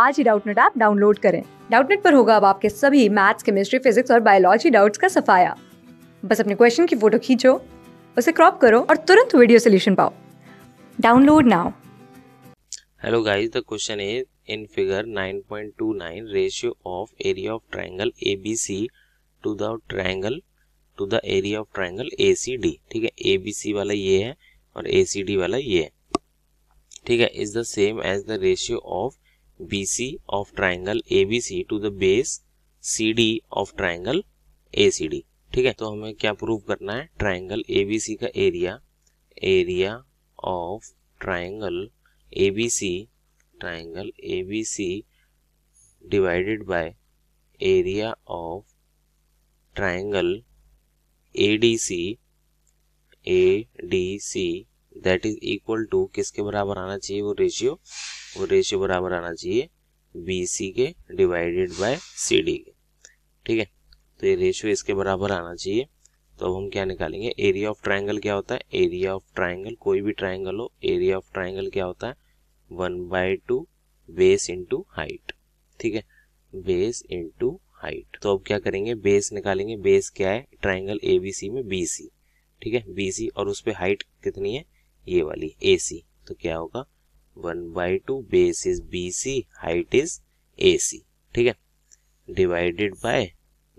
आज ही Doubtnut app download करें डाउटनेट पर होगा अब आपके सभी मैथ्स केमिस्ट्री फिजिक्स और बायोलॉजी डाउट्स का सफाया बस अपने क्वेश्चन की फोटो खींचो उसे क्रॉप करो और तुरंत वीडियो सोल्यूशन पाओ download now hello guys the question is in figure 9.29 ratio of area of triangle ABC to the triangle to the area of triangle ACD ठीक है एबीसी वाला ये है और एसीडी वाला ये है ठीक है is the same as the ratio of BC of triangle ABC to the base CD of triangle ACD ठीक है तो हमें क्या प्रूव करना है ट्राइंगल ABC का area area of triangle ABC, triangle ABC divided by area of triangle ADC, ADC that is equal to किसके बराबर आना चाहिए वो रेशियो वो रेशियो बराबर आना चाहिए बी सी के डिवाइडेड बाय सी डी के ठीक है तो ये रेशियो इसके बराबर आना चाहिए तो अब हम क्या निकालेंगे एरिया ऑफ ट्राइंगल क्या होता है एरिया ऑफ ट्राइंगल कोई भी ट्राइंगल हो एरिया ऑफ ट्राइंगल क्या होता है one by two base into height ठीक है बेस इंटू हाइट तो अब क्या करेंगे बेस निकालेंगे बेस क्या है ट्राइंगल ए बी सी में बी सी ठीक है बी सी और उस पर हाइट कितनी है ये वाली ए सी तो क्या होगा one by two base is B C height is A C ठीक है डिवाइडेड बाय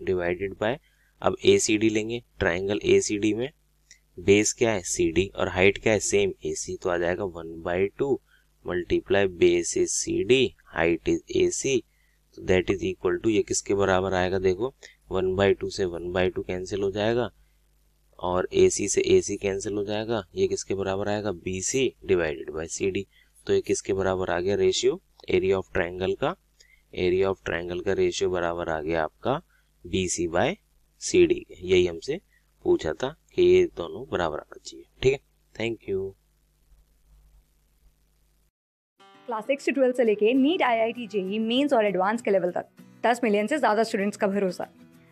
डिवाइडेड बाय अब ए सी डी लेंगे ट्राइंगल ए सी डी में बेस क्या है सी डी और हाइट क्या है सेम ए सी तो आ जाएगा one by two multiply base is C D height is A C that is equal to ये किसके बराबर आएगा देखो वन बाई टू से वन बाई टू कैंसिल हो जाएगा और ए सी से ए सी कैंसिल हो जाएगा ये किसके बराबर आएगा B C divided by C D तो ये किसके बराबर आ गया रेशियो एरिया ऑफ ट्राइंगल का एरिया ऑफ ट्राइंगल का रेशियो बराबर आ गया आपका B C by C D यही हमसे पूछा था कि ये दोनों बराबर आना चाहिए ठीक है थैंक यू क्लास सिक्स से ट्वेल्थ से लेके NEET I I T JEE mains और एडवांस के लेवल तक दस मिलियन से ज़्यादा स्टूडेंट्स का भरोसा